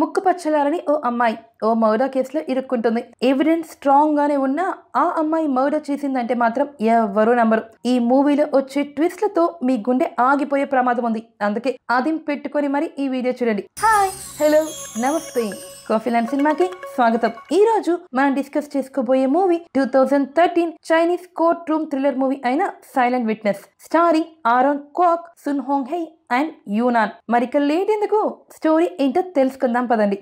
ముక్కు పచ్చలాలని ఓ అమ్మాయి ఓ మర్డర్ కేసులో ఇరుక్కుంటుంది ఎవిడెన్స్ స్ట్రాంగ్ గానే ఉన్నా ఆ అమ్మాయి మర్డర్ చేసిందంటే మాత్రం ఎవరో నంబరు ఈ మూవీలో వచ్చే ట్విస్ట్లతో మీ గుండె ఆగిపోయే ప్రమాదం ఉంది అందుకే ఆదిం పెట్టుకొని మరి ఈ వీడియో చూడండి హాయ్ హలో నమస్తే కాఫీ ల్యాండ్ సినిమాకి స్వాగతం ఈ రోజు మనం డిస్కస్ చేసుకోబోయే movie two thousand thirteen Chinese court room thriller movie అయిన silent witness starring Aaron Kwok Sun హోంగ్ high and యూనాన్ మరిక లేట్ ఎందుకు స్టోరీ ఏంటో తెలుసుకుందాం పదండి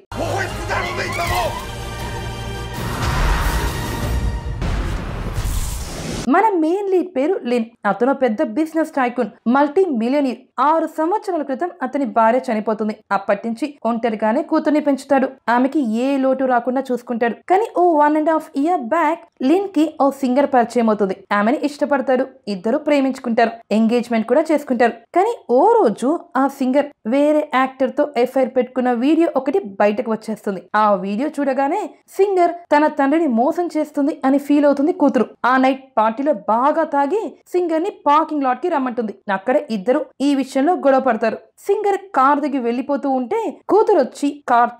మన మెయిన్ లీడ్ పేరు లిన్ అతను పెద్ద బిజినెస్ టైకున్ మల్టీ మిలియనీర్ ఆరు సంవత్సరాల క్రితం అతని భార్య చనిపోతుంది అప్పటి నుంచి ఒంటరిగానే కూతుర్ని పెంచుతాడు ఆమెకి ఏ లోటు రాకుండా చూసుకుంటాడు కానీ ఓ one and half year back Lin కి ఓ సింగర్ పరిచయం అవుతుంది ఆమెని ఇష్టపడతాడు ఇద్దరు ప్రేమించుకుంటారు ఎంగేజ్మెంట్ కూడా చేసుకుంటారు కానీ ఓ రోజు ఆ సింగర్ వేరే యాక్టర్ తో ఎఫ్ఐఆర్ పెట్టుకున్న వీడియో ఒకటి బయటకు వచ్చేస్తుంది ఆ వీడియో చూడగానే సింగర్ తన తండ్రిని మోసం చేస్తుంది అని ఫీల్ అవుతుంది కూతురు ఆ నైట్ పార్టీ పార్టీలో బాగా తాగి సింగర్ ని పార్కింగ్ లాట్ కి రమ్మంటుంది అక్కడ ఇద్దరు ఈ విషయంలో గొడవ పడతారు సింగర్ కార్ దగ్గర వెళ్ళిపోతూ ఉంటే కూతురు వచ్చి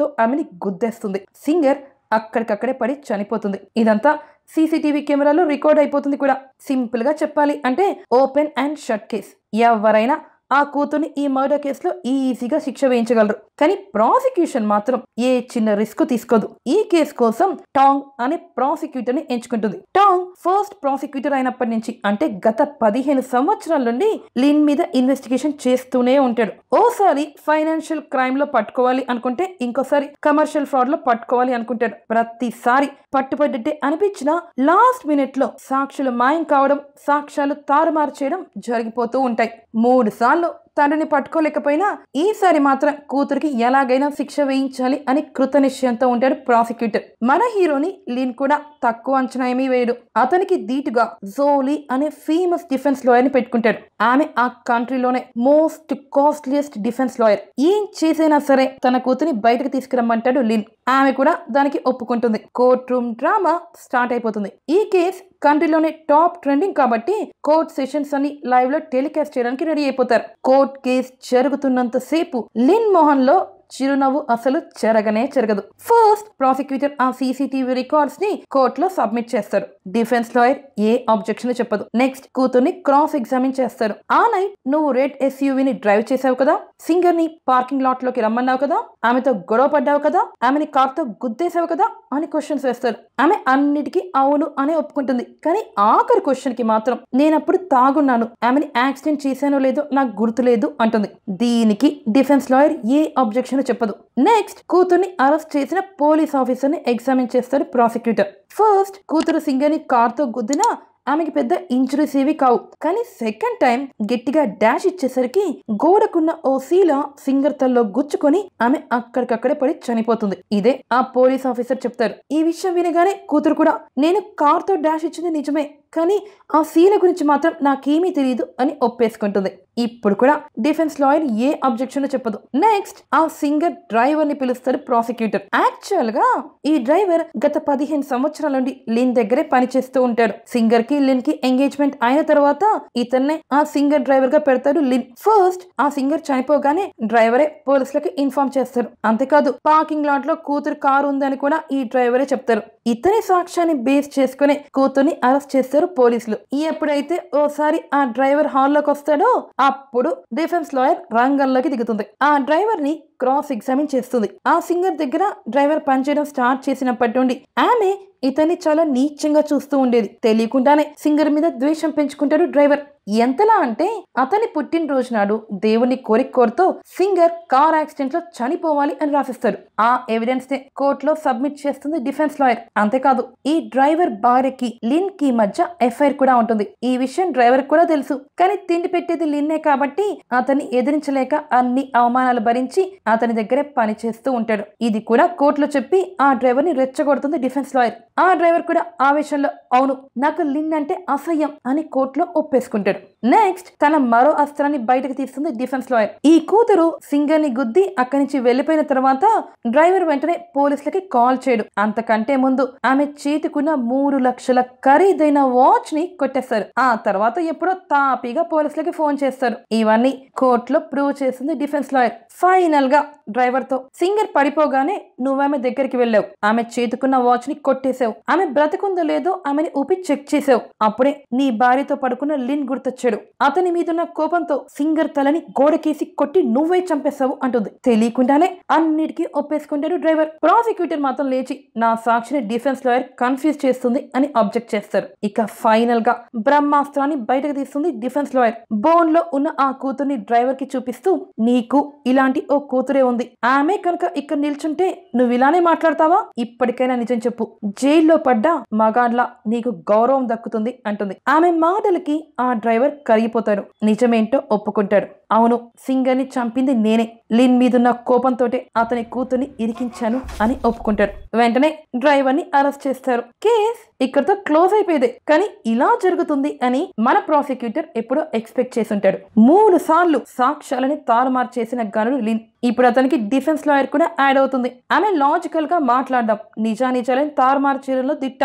తో ఆమెని గుద్దేస్తుంది సింగర్ అక్కడికక్కడే పడి చనిపోతుంది ఇదంతా సీసీటీవీ కెమెరాలో రికార్డ్ అయిపోతుంది కూడా సింపుల్ గా చెప్పాలి అంటే ఓపెన్ అండ్ షట్ కేస్ ఎవరైనా ఆ కూతుర్ని ఈ మర్డర్ కేసులో ఈజీగా శిక్ష వేయించగలరు కానీ ప్రాసిక్యూషన్ మాత్రం ఏ చిన్న రిస్క్ తీసుకోదు ఈ కేసు కోసం టాంగ్ అనే ప్రాసిక్యూటర్ ని ఎంచుకుంటుంది టాంగ్ ఫస్ట్ ప్రాసిక్యూటర్ అయినప్పటి నుంచి అంటే గత పదిహేను సంవత్సరాల నుండి లిన్ మీద ఇన్వెస్టిగేషన్ చేస్తూనే ఉంటాడు ఓసారి ఫైనాన్షియల్ క్రైమ్ లో పట్టుకోవాలి అనుకుంటే ఇంకోసారి కమర్షియల్ ఫ్రాడ్ లో పట్టుకోవాలి అనుకుంటాడు ప్రతిసారి పట్టుబడ్డట్టే అనిపించిన లాస్ట్ మినిట్ లో సాక్షులు మాయం కావడం సాక్ష్యాలు తారుమారు చేయడం జరిగిపోతూ ఉంటాయి మూడు సార్లు Allô తనని పట్టుకోలేకపోయినా ఈసారి మాత్రం కూతురికి ఎలాగైనా శిక్ష వేయించాలి అని కృత నిశ్చయంతో ఉంటాడు ప్రాసిక్యూటర్ మన హీరోని లీన్ కూడా తక్కువ అంచనా ఏమీ వేయడు అతనికి ధీటుగా జోలీ అనే ఫేమస్ డిఫెన్స్ ని పెట్టుకుంటాడు ఆమె ఆ కంట్రీలోనే మోస్ట్ కాస్ట్లీయెస్ట్ డిఫెన్స్ లాయర్ ఏం చేసైనా సరే తన కూతురిని బయటకు తీసుకురమ్మంటాడు లిన్ ఆమె కూడా దానికి ఒప్పుకుంటుంది కోర్ట్ రూమ్ డ్రామా స్టార్ట్ అయిపోతుంది ఈ కేస్ కంట్రీలోనే టాప్ ట్రెండింగ్ కాబట్టి కోర్ట్ సెషన్స్ అన్ని లైవ్ లో టెలికాస్ట్ చేయడానికి రెడీ అయిపోతారు కోర్ట్ లేఅవుట్ కేసు జరుగుతున్నంతసేపు లిన్ లో చిరునవ్వు అసలు చెరగనే చెరగదు ఫస్ట్ ప్రాసిక్యూటర్ ఆ సీసీటీవీ రికార్డ్స్ ని కోర్టులో సబ్మిట్ చేస్తారు డిఫెన్స్ లాయర్ ఏ ఆబ్జెక్షన్ చెప్పదు నెక్స్ట్ కూతుర్ని క్రాస్ ఎగ్జామిన్ చేస్తారు ఆ నైట్ నువ్వు రెడ్ ఎస్యూవిని డ్రైవ్ చేసావు కదా సింగర్ ని పార్కింగ్ లాట్ లోకి రమ్మన్నావు కదా ఆమెతో గొడవ పడ్డావు కదా ఆమెని కార్ తో గుద్దేశావు కదా అని క్వశ్చన్స్ వేస్తారు ఆమె అన్నిటికీ అవును అనే ఒప్పుకుంటుంది కానీ ఆఖరి క్వశ్చన్ కి మాత్రం నేనప్పుడు తాగున్నాను ఆమెని యాక్సిడెంట్ చేశానో లేదో నాకు గుర్తులేదు అంటుంది దీనికి డిఫెన్స్ లాయర్ ఏ ఆబ్జెక్షన్ నిజాలు చెప్పదు నెక్స్ట్ కూతుర్ని అరెస్ట్ చేసిన పోలీస్ ఆఫీసర్ని ఎగ్జామిన్ చేస్తాడు ప్రాసిక్యూటర్ ఫస్ట్ కూతురు సింగర్ని కార్తో గుద్దినా ఆమెకి పెద్ద ఇంజురీస్ ఏవి కావు కానీ సెకండ్ టైం గట్టిగా డాష్ ఇచ్చేసరికి గోడకున్న ఓ శీల సింగర్ తల్లో గుచ్చుకొని ఆమె అక్కడికక్కడే పడి చనిపోతుంది ఇదే ఆ పోలీస్ ఆఫీసర్ చెప్తారు ఈ విషయం వినగానే కూతురు కూడా నేను కార్ తో డాష్ ఇచ్చింది నిజమే కానీ ఆ శీల గురించి మాత్రం నాకేమీ తెలియదు అని ఒప్పేసుకుంటుంది ఇప్పుడు కూడా డిఫెన్స్ లాయర్ ఏ అబ్జెక్షన్ చెప్పదు నెక్స్ట్ ఆ సింగర్ డ్రైవర్ ని పిలుస్తారు ప్రాసిక్యూటర్ యాక్చువల్ గా ఈ డ్రైవర్ గత పదిహేను సంవత్సరాల నుండి లిన్ దగ్గరే పనిచేస్తూ ఉంటాడు సింగర్ కి లిన్ కి ఎంగేజ్మెంట్ అయిన తర్వాత ఇతన్నే ఆ సింగర్ డ్రైవర్ గా పెడతాడు లిన్ ఫస్ట్ ఆ సింగర్ చనిపోగానే డ్రైవరే పోలీసులకు ఇన్ఫార్మ్ చేస్తారు అంతేకాదు పార్కింగ్ లాట్ లో కూతురు కారు ఉందని కూడా ఈ డ్రైవరే చెప్తారు ఇతని సాక్ష్యాన్ని బేస్ చేసుకుని కూతుర్ని అరెస్ట్ చేస్తారు పోలీసులు ఎప్పుడైతే ఓసారి ఆ డ్రైవర్ హాల్లోకి వస్తాడో ఆ అప్పుడు డిఫెన్స్ లాయర్ రంగంలోకి దిగుతుంది ఆ డ్రైవర్ ని క్రాస్ ఎగ్జామిన్ చేస్తుంది ఆ సింగర్ దగ్గర డ్రైవర్ పనిచేయడం స్టార్ట్ చేసినప్పటి నుండి ఆమె ఇతన్ని చాలా నీచంగా చూస్తూ ఉండేది తెలియకుండానే సింగర్ మీద ద్వేషం పెంచుకుంటాడు డ్రైవర్ ఎంతలా అంటే అతని పుట్టినరోజు నాడు దేవుని కోరిక కోరుతూ సింగర్ కార్ యాక్సిడెంట్ లో చనిపోవాలి అని రాసిస్తారు ఆ ఎవిడెన్స్ ని కోర్టులో సబ్మిట్ చేస్తుంది డిఫెన్స్ లాయర్ అంతేకాదు ఈ డ్రైవర్ భార్యకి లిన్ కి మధ్య ఎఫ్ఐఆర్ కూడా ఉంటుంది ఈ విషయం డ్రైవర్ కూడా తెలుసు కానీ తిండి పెట్టేది లిన్నే కాబట్టి అతన్ని ఎదిరించలేక అన్ని అవమానాలు భరించి అతని దగ్గరే పని చేస్తూ ఉంటాడు ఇది కూడా కోర్టులో చెప్పి ఆ డ్రైవర్ ని రెచ్చగొడుతుంది డిఫెన్స్ లాయర్ ఆ డ్రైవర్ కూడా విషయంలో అవును నాకు లిన్ అంటే అసహ్యం అని కోర్టులో ఒప్పేసుకుంటాడు లాయర్ నెక్స్ట్ తన మరో అస్త్రాన్ని బయటకు తీస్తుంది డిఫెన్స్ లాయర్ ఈ కూతురు సింగర్ ని గుద్ది అక్కడి నుంచి వెళ్లిపోయిన తర్వాత డ్రైవర్ వెంటనే పోలీసులకి కాల్ చేయడు అంతకంటే ముందు ఆమె చేతికున్న మూడు లక్షల ఖరీదైన వాచ్ ని కొట్టేస్తారు ఆ తర్వాత ఎప్పుడో తాపీగా పోలీసులకి ఫోన్ చేస్తారు ఇవన్నీ కోర్టులో ప్రూవ్ చేసింది డిఫెన్స్ లాయర్ ఫైనల్ గా డ్రైవర్ తో సింగర్ పడిపోగానే నువ్వామె దగ్గరికి వెళ్ళావు ఆమె చేతుకున్న వాచ్ ని కొట్టేశావు ఆమె బ్రతికుందో లేదో ఆమెని ఊపి చెక్ చేసావు అప్పుడే నీ భార్యతో పడుకున్న లిన్ గుర్తు గుర్తొచ్చాడు అతని మీదున్న కోపంతో సింగర్ తలని గోడకేసి కొట్టి నువ్వే చంపేస్తావు అంటుంది తెలియకుండానే అన్నిటికీ ఒప్పేసుకుంటాడు డ్రైవర్ ప్రాసిక్యూటర్ మాత్రం లేచి నా సాక్షిని డిఫెన్స్ లాయర్ కన్ఫ్యూజ్ చేస్తుంది అని అబ్జెక్ట్ చేస్తారు ఇక ఫైనల్ గా బ్రహ్మాస్త్రాన్ని బయటకు తీస్తుంది డిఫెన్స్ లాయర్ బోన్ లో ఉన్న ఆ కూతుర్ని డ్రైవర్ కి చూపిస్తూ నీకు ఇలాంటి ఓ కూతురే ఉంది ఆమె కనుక ఇక్కడ నిల్చుంటే నువ్వు ఇలానే మాట్లాడతావా ఇప్పటికైనా నిజం చెప్పు జైల్లో పడ్డా మగాడ్లా నీకు గౌరవం దక్కుతుంది అంటుంది ఆమె మాటలకి ఆ డ్రైవర్ డ్రైవర్ కరిగిపోతాడు నిజమేంటో ఒప్పుకుంటాడు అవును సింగర్ని చంపింది నేనే లిన్ మీదున్న కోపంతో అతని కూతుర్ని ఇరికించాను అని ఒప్పుకుంటాడు వెంటనే డ్రైవర్ని అరెస్ట్ చేస్తారు కేస్ ఇక్కడతో క్లోజ్ అయిపోయేదే కానీ ఇలా జరుగుతుంది అని మన ప్రాసిక్యూటర్ ఎప్పుడో ఎక్స్పెక్ట్ చేసుంటాడు మూడు సార్లు సాక్ష్యాలని తారుమారు చేసిన గనుడు లిన్ ఇప్పుడు అతనికి డిఫెన్స్ లాయర్ కూడా యాడ్ అవుతుంది ఆమె లాజికల్ గా మాట్లాడదాం నిజానిజాలని తారుమారు చేయడంలో దిట్ట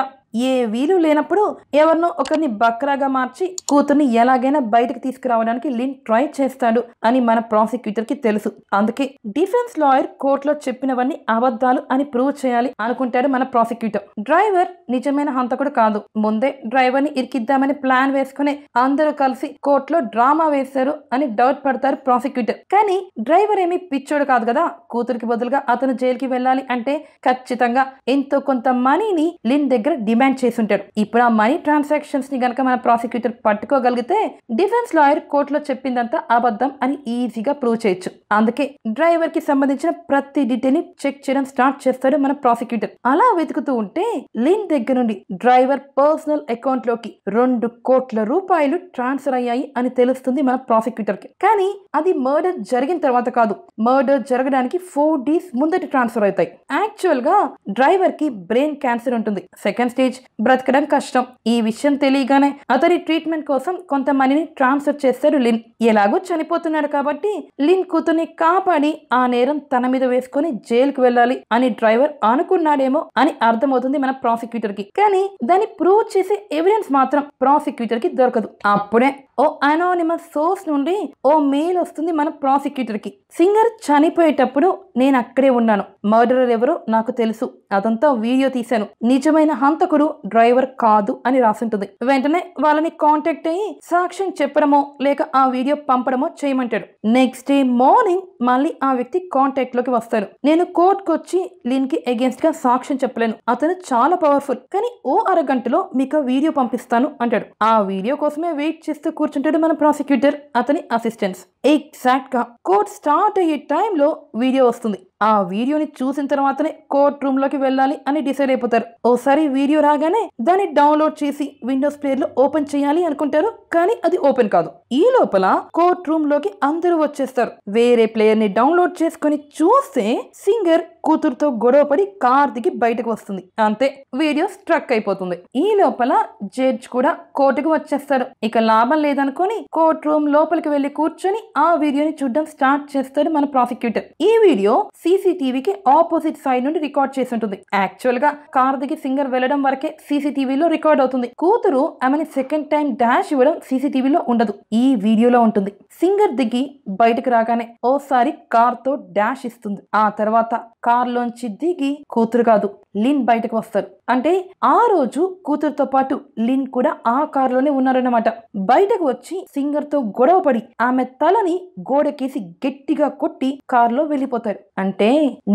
ఏ వీలు లేనప్పుడు ఎవరినో ఒకరిని బక్రాగా మార్చి కూతుర్ని ఎలాగైనా బయటకు తీసుకురావడానికి లిన్ ట్రై చేస్తాడు అని మన ప్రాసిక్యూటర్ కి తెలుసు అందుకే డిఫెన్స్ లాయర్ కోర్టులో చెప్పినవన్నీ అబద్ధాలు అని ప్రూవ్ చేయాలి అనుకుంటాడు మన ప్రాసిక్యూటర్ డ్రైవర్ నిజమైన హంతకుడు కాదు ముందే డ్రైవర్ ని ఇరికిద్దామని ప్లాన్ వేసుకుని అందరూ కలిసి కోర్టులో డ్రామా వేశారు అని డౌట్ పడతారు ప్రాసిక్యూటర్ కానీ డ్రైవర్ ఏమి పిచ్చోడు కాదు కదా కూతురికి బదులుగా అతను జైలుకి వెళ్ళాలి అంటే ఖచ్చితంగా ఎంతో కొంత మనీని లిన్ దగ్గర డిమాండ్ రిమాండ్ ఉంటాడు ఇప్పుడు ఆ మనీ ట్రాన్సాక్షన్స్ ని గనక మన ప్రాసిక్యూటర్ పట్టుకోగలిగితే డిఫెన్స్ లాయర్ కోర్టులో చెప్పిందంతా అబద్ధం అని ఈజీగా ప్రూవ్ చేయొచ్చు అందుకే డ్రైవర్ కి సంబంధించిన ప్రతి డీటెయిల్ ని చెక్ చేయడం స్టార్ట్ చేస్తాడు మన ప్రాసిక్యూటర్ అలా వెతుకుతూ ఉంటే లీన్ దగ్గర నుండి డ్రైవర్ పర్సనల్ అకౌంట్ లోకి రెండు కోట్ల రూపాయలు ట్రాన్స్ఫర్ అయ్యాయి అని తెలుస్తుంది మన ప్రాసిక్యూటర్ కి కానీ అది మర్డర్ జరిగిన తర్వాత కాదు మర్డర్ జరగడానికి ఫోర్ డేస్ ముందట ట్రాన్స్ఫర్ అవుతాయి యాక్చువల్ గా డ్రైవర్ కి బ్రెయిన్ క్యాన్సర్ ఉంటుంది సెకండ్ స్టేజ్ తేజ్ బ్రతకడం కష్టం ఈ విషయం తెలియగానే అతని ట్రీట్మెంట్ కోసం కొంత మనీని ట్రాన్స్ఫర్ చేస్తారు లిన్ ఎలాగో చనిపోతున్నాడు కాబట్టి లిన్ కూతుర్ని కాపాడి ఆ నేరం తన మీద వేసుకుని జైలుకు వెళ్ళాలి అని డ్రైవర్ అనుకున్నాడేమో అని అర్థమవుతుంది మన ప్రాసిక్యూటర్ కి కానీ దాన్ని ప్రూవ్ చేసే ఎవిడెన్స్ మాత్రం ప్రాసిక్యూటర్ కి దొరకదు అప్పుడే ఓ అనానిమస్ సోర్స్ నుండి ఓ మెయిల్ వస్తుంది మన ప్రాసిక్యూటర్కి సింగర్ చనిపోయేటప్పుడు నేను అక్కడే ఉన్నాను మర్డరర్ ఎవరు నాకు తెలుసు అదంతా వీడియో తీశాను నిజమైన హంతకుడు డ్రైవర్ కాదు అని రాసింటుంది వెంటనే వాళ్ళని కాంటాక్ట్ అయ్యి సాక్ష్యం చెప్పడమో లేక ఆ వీడియో పంపడమో చేయమంటాడు నెక్స్ట్ డే మార్నింగ్ మళ్ళీ ఆ వ్యక్తి కాంటాక్ట్ లోకి వస్తారు నేను కోర్టుకు వచ్చి దీనికి అగేన్స్ట్ గా సాక్ష్యం చెప్పలేను అతను చాలా పవర్ఫుల్ కానీ ఓ అరగంటలో మీకు వీడియో పంపిస్తాను అంటాడు ఆ వీడియో కోసమే వెయిట్ చేస్తూ కూర్చుంటాడు మన ప్రాసిక్యూటర్ అతని అసిస్టెంట్స్ ఎగ్జాక్ట్ గా కోర్ట్ స్టార్ట్ అయ్యే టైంలో వీడియో వస్తుంది ఆ వీడియోని చూసిన తర్వాతనే కోర్ట్ రూమ్ లోకి వెళ్ళాలి అని డిసైడ్ అయిపోతారు ఓసారి వీడియో రాగానే దాన్ని డౌన్లోడ్ చేసి విండోస్ ప్లేయర్ లో ఓపెన్ చేయాలి అనుకుంటారు కానీ అది ఓపెన్ కాదు ఈ లోపల కోర్ట్ రూమ్ లోకి అందరూ వచ్చేస్తారు వేరే ప్లేయర్ ని డౌన్లోడ్ చేసుకుని చూస్తే సింగర్ కూతురుతో గొడవపడి కార్ దిగి బయటకు వస్తుంది అంతే వీడియో స్ట్రక్ అయిపోతుంది ఈ లోపల జడ్జ్ కూడా కోర్టుకు వచ్చేస్తారు ఇక లాభం లేదనుకుని కోర్ట్ రూమ్ లోపలికి వెళ్లి కూర్చొని ఆ వీడియోని చూడడం స్టార్ట్ చేస్తాడు మన ప్రాసిక్యూటర్ ఈ వీడియో సీసీటీవీకి ఆపోజిట్ సైడ్ నుండి రికార్డ్ చేసి ఉంటుంది యాక్చువల్ గా కార్ దిగి సింగర్ వెళ్లడం వరకే సీసీటీవీలో రికార్డ్ అవుతుంది కూతురు ఆమెని సెకండ్ టైం డాష్ ఇవ్వడం సీసీటీవీలో ఉండదు ఈ వీడియోలో ఉంటుంది సింగర్ దిగి బయటకు రాగానే ఓసారి కార్ తో డాష్ ఇస్తుంది ఆ తర్వాత కార్లోంచి దిగి కూతురు కాదు లిన్ బయటకు వస్తారు అంటే ఆ రోజు కూతురుతో పాటు లిన్ కూడా ఆ కారులోనే ఉన్నారన్నమాట బయటకు వచ్చి సింగర్ తో గొడవ పడి ఆమె తలని గోడకేసి గట్టిగా కొట్టి కారులో వెళ్ళిపోతారు అంటే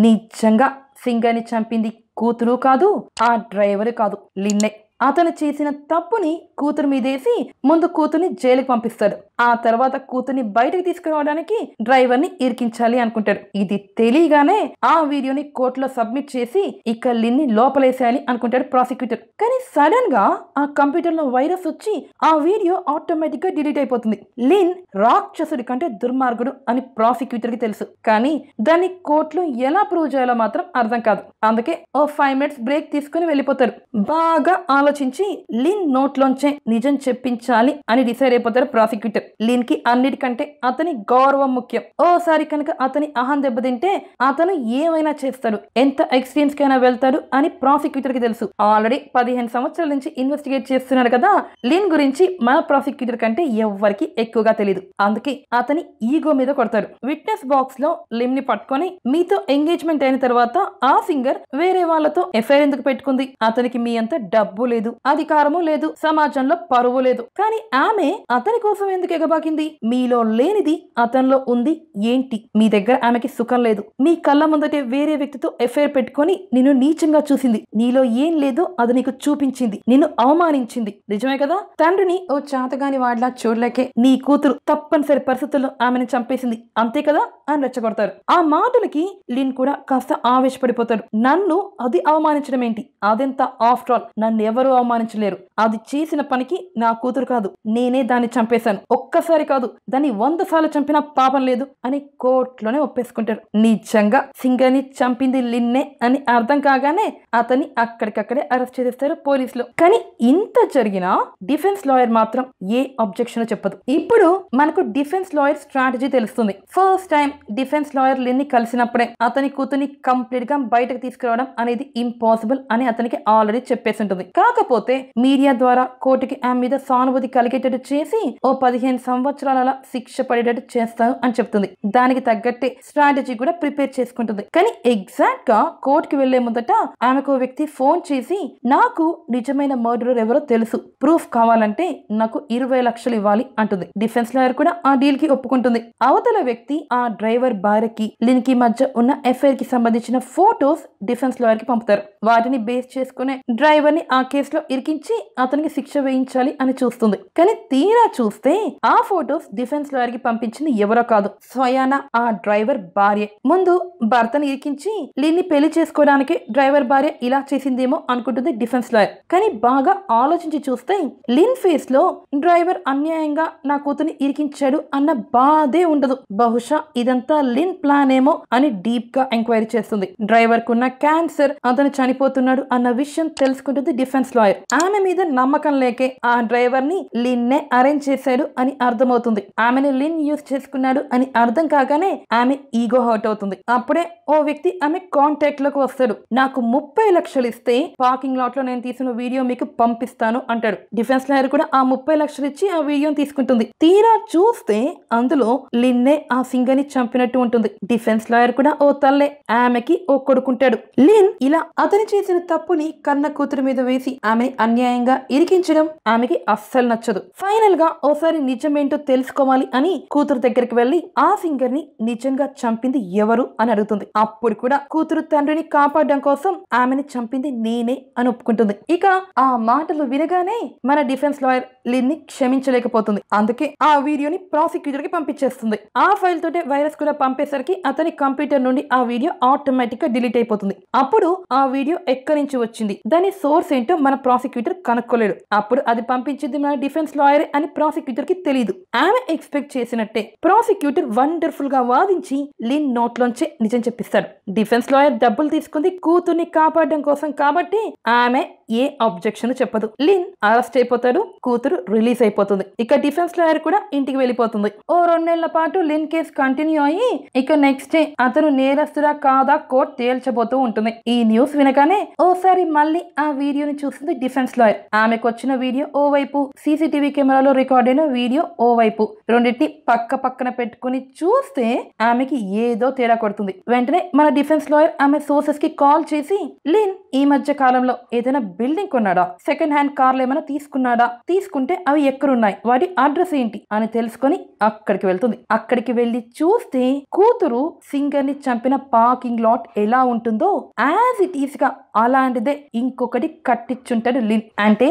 నిజంగా సింగర్ ని చంపింది కూతురు కాదు ఆ డ్రైవర్ కాదు లిన్నే అతను చేసిన తప్పుని కూతురు మీదేసి ముందు కూతుర్ని జైలుకి పంపిస్తాడు ఆ తర్వాత కూతుర్ని బయటకు తీసుకురావడానికి డ్రైవర్ ని ఇరికించాలి అనుకుంటాడు ఇది తెలియగానే ఆ వీడియోని కోర్టులో సబ్మిట్ చేసి ఇక లిన్ని లోపలేసేయాలి అనుకుంటాడు ప్రాసిక్యూటర్ కానీ సడన్ గా ఆ కంప్యూటర్ లో వైరస్ వచ్చి ఆ వీడియో ఆటోమేటిక్ గా డిలీట్ అయిపోతుంది లిన్ రాక్షసుడి కంటే దుర్మార్గుడు అని ప్రాసిక్యూటర్ కి తెలుసు కానీ దాన్ని కోర్టులో ఎలా ప్రూవ్ చేయాలో మాత్రం అర్థం కాదు అందుకే ఓ ఫైవ్ మినిట్స్ బ్రేక్ తీసుకుని వెళ్ళిపోతారు బాగా ఆలోచించి లిన్ నోట్లోంచే నిజం చెప్పించాలి అని డిసైడ్ అయిపోతారు ప్రాసిక్యూటర్ కి అన్నిటికంటే అతని గౌరవం ముఖ్యం ఓసారి కనుక అతని అహం దెబ్బతింటే అతను ఏమైనా చేస్తాడు ఎంత కి కైనా వెళ్తాడు అని ప్రాసిక్యూటర్ కి తెలుసు ఆల్రెడీ పదిహేను సంవత్సరాల నుంచి ఇన్వెస్టిగేట్ చేస్తున్నాడు కదా లీన్ గురించి మన ప్రాసిక్యూటర్ కంటే ఎవరికి ఎక్కువగా తెలియదు అందుకే అతని ఈగో మీద కొడతాడు విట్నెస్ బాక్స్ లో లిమ్ ని పట్టుకొని మీతో ఎంగేజ్మెంట్ అయిన తర్వాత ఆ సింగర్ వేరే వాళ్ళతో ఎఫ్ఐఆర్ ఎందుకు పెట్టుకుంది అతనికి మీ అంత డబ్బు లేదు అధికారము లేదు సమాజంలో పరువు లేదు కానీ ఆమె అతని కోసం ఎందుకు తెగబాకింది మీలో లేనిది అతనిలో ఉంది ఏంటి మీ దగ్గర ఆమెకి సుఖం లేదు మీ కళ్ళ ముందటే వేరే వ్యక్తితో ఎఫ్ఐఆర్ పెట్టుకొని నిన్ను నీచంగా చూసింది నీలో ఏం లేదో అది నీకు చూపించింది నిన్ను అవమానించింది నిజమే కదా తండ్రిని ఓ చాతగాని వాడిలా చూడలేకే నీ కూతురు తప్పనిసరి పరిస్థితుల్లో ఆమెను చంపేసింది అంతే కదా అని రెచ్చగొడతారు ఆ మాటలకి లిన్ కూడా కాస్త ఆవేశపడిపోతాడు నన్ను అది అవమానించడం ఏంటి అదెంత ఆఫ్టర్ ఆల్ నన్ను ఎవరు అవమానించలేరు అది చేసిన పనికి నా కూతురు కాదు నేనే దాన్ని చంపేశాను ఒక్క ఒక్కసారి కాదు దాన్ని వంద సార్లు చంపినా పాపం లేదు అని కోర్టులోనే ఒప్పేసుకుంటాడు నిజంగా సింగర్ని చంపింది లిన్నే అని అర్థం కాగానే అతన్ని అక్కడికక్కడే అరెస్ట్ చేసేస్తారు పోలీసులు కానీ ఇంత జరిగినా డిఫెన్స్ లాయర్ మాత్రం ఏ అబ్జెక్షన్ చెప్పదు ఇప్పుడు మనకు డిఫెన్స్ లాయర్ స్ట్రాటజీ తెలుస్తుంది ఫస్ట్ టైం డిఫెన్స్ లాయర్ లిన్ని కలిసినప్పుడే అతని కూతుని కంప్లీట్ గా బయటకు తీసుకురావడం అనేది ఇంపాసిబుల్ అని అతనికి ఆల్రెడీ చెప్పేసి ఉంటుంది కాకపోతే మీడియా ద్వారా కోర్టుకి ఆమె మీద సానుభూతి కలిగేటట్టు చేసి ఓ పదిహేను పదిహేను సంవత్సరాల శిక్ష పడేటట్టు చేస్తాను అని చెప్తుంది దానికి తగ్గట్టే స్ట్రాటజీ కూడా ప్రిపేర్ చేసుకుంటుంది కానీ ఎగ్జాక్ట్ గా కోర్టుకి వెళ్లే ముందట ఆమెకు వ్యక్తి ఫోన్ చేసి నాకు నిజమైన మర్డరర్ ఎవరో తెలుసు ప్రూఫ్ కావాలంటే నాకు ఇరవై లక్షలు ఇవ్వాలి అంటుంది డిఫెన్స్ లాయర్ కూడా ఆ డీల్ కి ఒప్పుకుంటుంది అవతల వ్యక్తి ఆ డ్రైవర్ భార్యకి లిన్కి మధ్య ఉన్న ఎఫ్ఐఆర్ కి సంబంధించిన ఫోటోస్ డిఫెన్స్ లాయర్ కి పంపుతారు వాటిని బేస్ చేసుకునే డ్రైవర్ ని ఆ కేసులో ఇరికించి అతనికి శిక్ష వేయించాలి అని చూస్తుంది కానీ తీరా చూస్తే ఆ ఫోటోస్ డిఫెన్స్ లాయర్ కి పంపించింది ఎవరో కాదు స్వయాన ఆ డ్రైవర్ భార్య ముందు భర్తను ఇరికించి లీన్ని పెళ్లి చేసుకోవడానికి డ్రైవర్ భార్య ఇలా చేసిందేమో అనుకుంటుంది డిఫెన్స్ లాయర్ కానీ బాగా ఆలోచించి చూస్తే లిన్ ఫేస్ లో డ్రైవర్ అన్యాయంగా నా కూతుని ఇరికించాడు అన్న బాధే ఉండదు బహుశా ఇదంతా లిన్ ప్లాన్ ఏమో అని డీప్ గా ఎంక్వైరీ చేస్తుంది డ్రైవర్ కున్న క్యాన్సర్ అతను చనిపోతున్నాడు అన్న విషయం తెలుసుకుంటుంది డిఫెన్స్ లాయర్ ఆమె మీద నమ్మకం లేకే ఆ డ్రైవర్ ని లిన్నే అరేంజ్ చేశాడు అని అని అర్థమవుతుంది ఆమెను లిన్ యూజ్ చేసుకున్నాడు అని అర్థం కాగానే ఆమె ఈగో హర్ట్ అవుతుంది అప్పుడే ఓ వ్యక్తి ఆమె కాంటాక్ట్ లోకి వస్తాడు నాకు ముప్పై లక్షలు ఇస్తే పార్కింగ్ లాట్ లో నేను తీసిన వీడియో మీకు పంపిస్తాను అంటాడు డిఫెన్స్ లాయర్ కూడా ఆ ముప్పై లక్షలు ఇచ్చి ఆ వీడియోని తీసుకుంటుంది తీరా చూస్తే అందులో లిన్నే ఆ సింగర్ ని చంపినట్టు ఉంటుంది డిఫెన్స్ లాయర్ కూడా ఓ తల్లే ఆమెకి ఓ కొడుకుంటాడు లిన్ ఇలా అతని చేసిన తప్పుని కన్న కూతురు మీద వేసి ఆమెని అన్యాయంగా ఇరికించడం ఆమెకి అస్సలు నచ్చదు ఫైనల్ గా ఓసారి నిజ నిజమేంటో తెలుసుకోవాలి అని కూతురు దగ్గరికి వెళ్లి ఆ సింగర్ ని నిజంగా చంపింది ఎవరు అని అడుగుతుంది అప్పుడు కూడా కూతురు తండ్రిని కాపాడడం కోసం ఆమెని చంపింది నేనే అని ఒప్పుకుంటుంది ఇక ఆ మాటలు వినగానే మన డిఫెన్స్ లాయర్ ని క్షమించలేకపోతుంది అందుకే ఆ వీడియోని ప్రాసిక్యూటర్ కి పంపించేస్తుంది ఆ ఫైల్ తోటే వైరస్ కూడా పంపేసరికి అతని కంప్యూటర్ నుండి ఆ వీడియో ఆటోమేటిక్ గా డిలీట్ అయిపోతుంది అప్పుడు ఆ వీడియో ఎక్కడి నుంచి వచ్చింది దాని సోర్స్ ఏంటో మన ప్రాసిక్యూటర్ కనుక్కోలేడు అప్పుడు అది పంపించింది మన డిఫెన్స్ లాయర్ అని ప్రాసిక్యూటర్ కి తెలియదు ఆమె ఎక్స్పెక్ట్ చేసినట్టే ప్రాసిక్యూటర్ వండర్ఫుల్ గా వాదించి లిన్ లోంచే నిజం చెప్పిస్తాడు డిఫెన్స్ లాయర్ డబ్బులు తీసుకుంది కూతుర్ని కాపాడడం కోసం కాబట్టి ఆమె ఏ అబ్జెక్షన్ చెప్పదు లిన్ అరెస్ట్ అయిపోతాడు కూతురు రిలీజ్ అయిపోతుంది ఇక డిఫెన్స్ లాయర్ కూడా ఇంటికి వెళ్ళిపోతుంది ఓ రెండేళ్ల పాటు లిన్ కేసు కంటిన్యూ అయ్యి ఇక నెక్స్ట్ డే అతను నేరస్తురా కాదా కోర్టు తేల్చబోతూ ఉంటుంది ఈ న్యూస్ వినగానే ఓసారి మళ్ళీ ఆ వీడియోని చూస్తుంది డిఫెన్స్ లాయర్ ఆమెకు వచ్చిన వీడియో ఓవైపు సీసీటీవీ కెమెరాలో రికార్డ్ అయిన వీడియో మరియు వైపు రెండింటి పక్క పక్కన పెట్టుకుని చూస్తే ఆమెకి ఏదో తేడా కొడుతుంది వెంటనే మన డిఫెన్స్ లాయర్ ఆమె సోర్సెస్ కి కాల్ చేసి లిన్ ఈ మధ్య కాలంలో ఏదైనా బిల్డింగ్ కొన్నాడా సెకండ్ హ్యాండ్ కార్లు ఏమైనా తీసుకున్నాడా తీసుకుంటే అవి ఎక్కడున్నాయి వాటి అడ్రస్ ఏంటి అని తెలుసుకొని అక్కడికి వెళ్తుంది అక్కడికి వెళ్లి చూస్తే కూతురు సింగర్ ని చంపిన పార్కింగ్ లాట్ ఎలా ఉంటుందో యాజ్ ఇట్ ఈస్ గా అలాంటిదే ఇంకొకటి కట్టించుంటాడు లిన్ అంటే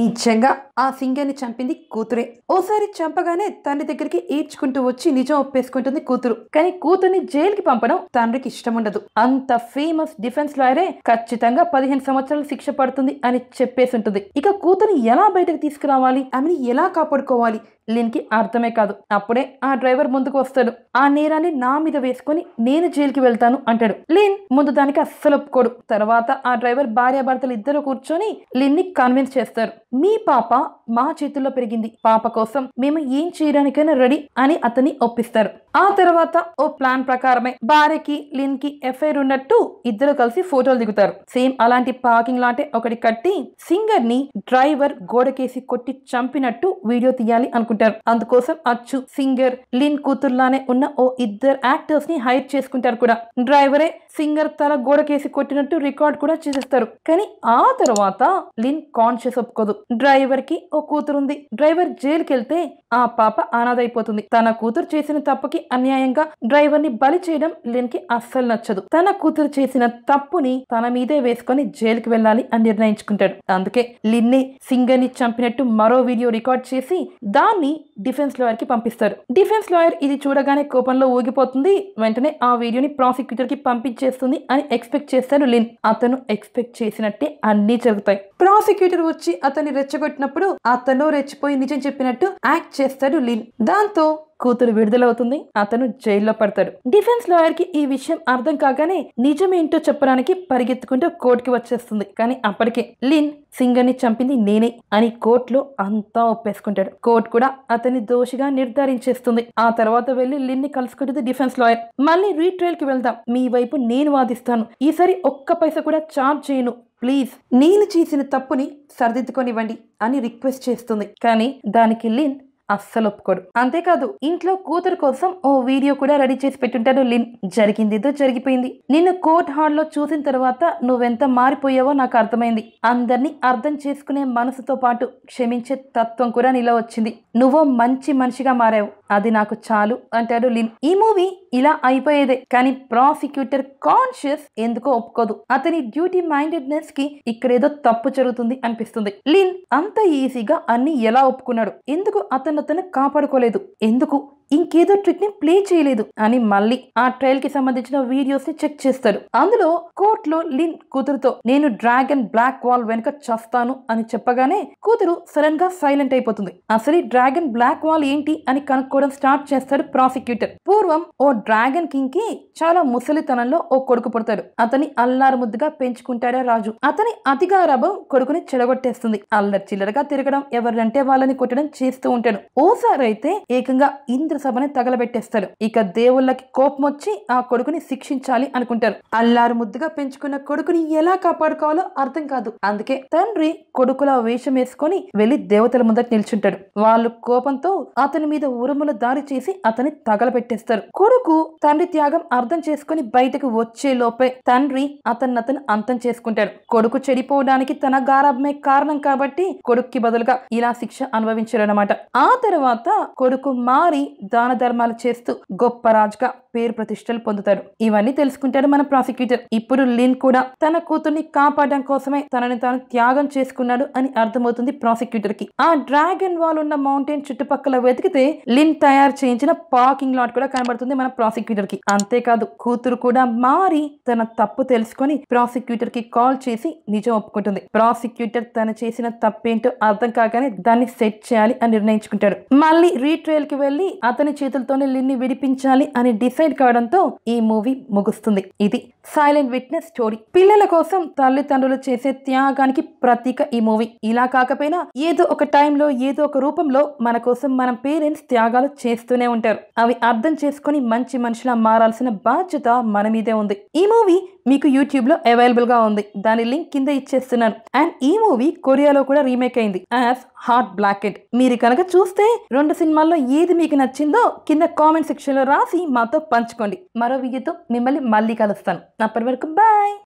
నిజంగా ఆ సింగాన్ని చంపింది కూతురే ఓసారి చంపగానే తండ్రి దగ్గరికి ఈడ్చుకుంటూ వచ్చి నిజం ఒప్పేసుకుంటుంది కూతురు కానీ కూతుర్ని జైలుకి పంపడం తండ్రికి ఇష్టం ఉండదు అంత ఫేమస్ డిఫెన్స్ లాయరే ఖచ్చితంగా పదిహేను సంవత్సరాలు శిక్ష పడుతుంది అని చెప్పేసి ఉంటుంది ఇక కూతుర్ని ఎలా బయటకు తీసుకురావాలి ఆమెని ఎలా కాపాడుకోవాలి లిన్కి అర్థమే కాదు అప్పుడే ఆ డ్రైవర్ ముందుకు వస్తాడు ఆ నేరాన్ని నా మీద వేసుకొని నేను జైలుకి వెళ్తాను అంటాడు లిన్ ముందు దానికి అస్సలు ఒప్పుకోడు తర్వాత ఆ డ్రైవర్ భార్యాభర్తలు ఇద్దరు కూర్చొని లిన్ని కన్విన్స్ చేస్తారు మీ పాప మా చేతుల్లో పెరిగింది పాప కోసం మేము ఏం చేయడానికైనా రెడీ అని అతన్ని ఒప్పిస్తారు ఆ తర్వాత ఓ ప్లాన్ ప్రకారమే భార్యకి లిన్ కి ఎఫ్ఐఆర్ ఉన్నట్టు ఇద్దరు కలిసి ఫోటోలు దిగుతారు సేమ్ అలాంటి పార్కింగ్ లాంటి ఒకటి కట్టి సింగర్ ని డ్రైవర్ గోడకేసి కొట్టి చంపినట్టు వీడియో తీయాలి అనుకుంటారు చేసుకుంటారు అందుకోసం అచ్చు సింగర్ లిన్ కూతుర్లానే ఉన్న ఓ ఇద్దరు యాక్టర్స్ ని హైర్ చేసుకుంటారు కూడా డ్రైవరే సింగర్ తల గోడకేసి కొట్టినట్టు రికార్డ్ కూడా చేసేస్తారు కానీ ఆ తర్వాత లిన్ కాన్షియస్ ఒప్పుకోదు డ్రైవర్ కి ఓ ఉంది డ్రైవర్ జైలుకి వెళ్తే ఆ పాప అనాథైపోతుంది తన కూతురు చేసిన తప్పుకి అన్యాయంగా డ్రైవర్ ని బలి చేయడం లిన్ కి అస్సలు నచ్చదు తన కూతురు చేసిన తప్పుని తన మీదే వేసుకొని జైలుకి వెళ్ళాలి అని నిర్ణయించుకుంటాడు అందుకే లిన్ని సింగర్ ని చంపినట్టు మరో వీడియో రికార్డ్ చేసి దాన్ని దాన్ని డిఫెన్స్ లాయర్కి పంపిస్తారు డిఫెన్స్ లాయర్ ఇది చూడగానే కోపంలో ఊగిపోతుంది వెంటనే ఆ వీడియోని ప్రాసిక్యూటర్కి పంపించేస్తుంది అని ఎక్స్పెక్ట్ చేస్తారు లిన్ అతను ఎక్స్పెక్ట్ చేసినట్టే అన్నీ జరుగుతాయి ప్రాసిక్యూటర్ వచ్చి అతన్ని రెచ్చగొట్టినప్పుడు అతను రెచ్చిపోయి నిజం చెప్పినట్టు యాక్ట్ చేస్తాడు లిన్ దాంతో కూతురు విడుదలవుతుంది అతను జైల్లో పడతాడు డిఫెన్స్ లాయర్ కి ఈ విషయం అర్థం కాగానే నిజమేంటో చెప్పడానికి పరిగెత్తుకుంటూ కోర్టుకి వచ్చేస్తుంది కానీ అప్పటికే లిన్ సింగర్ని చంపింది నేనే అని కోర్టులో అంతా ఒప్పేసుకుంటాడు కోర్టు కూడా అతని దోషిగా నిర్ధారించేస్తుంది ఆ తర్వాత వెళ్లి లిన్ని కలుసుకుంటుంది డిఫెన్స్ లాయర్ మళ్ళీ రీట్రయల్ కి వెళ్దాం మీ వైపు నేను వాదిస్తాను ఈసారి ఒక్క పైసా కూడా చార్జ్ చేయను ప్లీజ్ నేను చేసిన తప్పుని సరిదిద్దుకొనివ్వండి అని రిక్వెస్ట్ చేస్తుంది కానీ దానికి లిన్ అస్సలు ఒప్పుకోడు అంతేకాదు ఇంట్లో కూతురు కోసం ఓ వీడియో కూడా రెడీ చేసి పెట్టుంటాడు లిన్ జరిగిందిదో జరిగిపోయింది నిన్ను కోర్ట్ హాల్లో చూసిన తర్వాత నువ్వెంత మారిపోయావో నాకు అర్థమైంది అందరిని అర్థం చేసుకునే మనసుతో పాటు క్షమించే తత్వం కూడా నీలో వచ్చింది నువ్వో మంచి మనిషిగా మారావు అది నాకు చాలు అంటాడు లిన్ ఈ మూవీ ఇలా అయిపోయేదే కానీ ప్రాసిక్యూటర్ కాన్షియస్ ఎందుకో ఒప్పుకోదు అతని డ్యూటీ మైండెడ్నెస్ కి ఇక్కడేదో తప్పు జరుగుతుంది అనిపిస్తుంది లిన్ అంత ఈజీగా అన్ని ఎలా ఒప్పుకున్నాడు ఎందుకు అతను ని తను కాపాడుకోలేదు ఎందుకు ఇంకేదో ట్రిక్ ని ప్లే చేయలేదు అని మళ్ళీ ఆ ట్రయల్ కి సంబంధించిన వీడియోస్ ని చెక్ చేస్తాడు అందులో కోర్ట్ లో లిన్ కూతురుతో నేను డ్రాగన్ బ్లాక్ వాల్ వెనుక చస్తాను అని చెప్పగానే కూతురు సడన్ గా సైలెంట్ అయిపోతుంది అసలు డ్రాగన్ బ్లాక్ వాల్ ఏంటి అని కనుక్కోవడం స్టార్ట్ చేస్తాడు ప్రాసిక్యూటర్ పూర్వం ఓ డ్రాగన్ కింగ్ కి చాలా ముసలితనంలో ఓ కొడుకు పుడతాడు అతని అల్లారు ముద్దుగా పెంచుకుంటాడా రాజు అతని రభం కొడుకుని చెడగొట్టేస్తుంది అల్లరి చిల్లరగా తిరగడం ఎవరంటే వాళ్ళని కొట్టడం చేస్తూ ఉంటాడు ఓసారి అయితే ఏకంగా ఇంద్ర సభని తగలబెట్టేస్తారు ఇక దేవుళ్ళకి కోపం వచ్చి ఆ కొడుకుని శిక్షించాలి అనుకుంటారు అల్లారు ముద్దుగా పెంచుకున్న కొడుకుని ఎలా కాపాడుకోవాలో అర్థం కాదు అందుకే తండ్రి కొడుకుల వేషం వేసుకొని వెళ్లి దేవతల ముందట నిల్చుంటాడు వాళ్ళు కోపంతో అతని మీద ఉరుముల దారి చేసి అతని తగలబెట్టేస్తారు కొడుకు తండ్రి త్యాగం అర్థం చేసుకుని బయటకు వచ్చే లోపే తండ్రి అతన్ని అతను అంతం చేసుకుంటాడు కొడుకు చెడిపోవడానికి తన గారాభమే కారణం కాబట్టి కొడుక్కి బదులుగా ఇలా శిక్ష అనుభవించారు ఆ తర్వాత కొడుకు మారి దాన ధర్మాలు చేస్తూ గొప్ప రాజుగా పేరు ప్రతిష్టలు పొందుతాడు ఇవన్నీ తెలుసుకుంటాడు మన ప్రాసిక్యూటర్ ఇప్పుడు లిన్ కూడా తన కూతుర్ని కాపాడడం కోసమే తనని తాను త్యాగం చేసుకున్నాడు అని అర్థమవుతుంది ప్రాసిక్యూటర్ కి ఆ డ్రాగన్ వాల్ ఉన్న మౌంటైన్ చుట్టుపక్కల వెతికితే లిన్ తయారు చేయించిన పార్కింగ్ లాట్ కూడా కనబడుతుంది మన ప్రాసిక్యూటర్ కి అంతేకాదు కూతురు కూడా మారి తన తప్పు తెలుసుకొని ప్రాసిక్యూటర్ కి కాల్ చేసి నిజం ఒప్పుకుంటుంది ప్రాసిక్యూటర్ తను చేసిన తప్పేంటో అర్థం కాగానే దాన్ని సెట్ చేయాలి అని నిర్ణయించుకుంటాడు పెట్టాడు మళ్ళీ కి వెళ్ళి అతని చేతులతోనే లిన్ని విడిపించాలి అని డిసైడ్ కావడంతో ఈ మూవీ ముగుస్తుంది ఇది సైలెంట్ విట్నెస్ స్టోరీ పిల్లల కోసం తల్లిదండ్రులు చేసే త్యాగానికి ప్రతీక ఈ మూవీ ఇలా కాకపోయినా ఏదో ఒక టైంలో ఏదో ఒక రూపంలో మన కోసం మన పేరెంట్స్ త్యాగాలు చేస్తూనే ఉంటారు అవి అర్థం చేసుకుని మంచి మనుషులా మారాల్సిన బాధ్యత మన మీదే ఉంది ఈ మూవీ మీకు యూట్యూబ్లో అవైలబుల్గా ఉంది దాని లింక్ కింద ఇచ్చేస్తున్నాను అండ్ ఈ మూవీ కొరియాలో కూడా రీమేక్ అయింది యాజ్ హార్ట్ బ్లాకెట్ మీరు కనుక చూస్తే రెండు సినిమాల్లో ఏది మీకు నచ్చిందో కింద కామెంట్ సెక్షన్లో రాసి మాతో పంచుకోండి మరో వీడియోతో మిమ్మల్ని మళ్ళీ కలుస్తాను అప్పటి వరకు బాయ్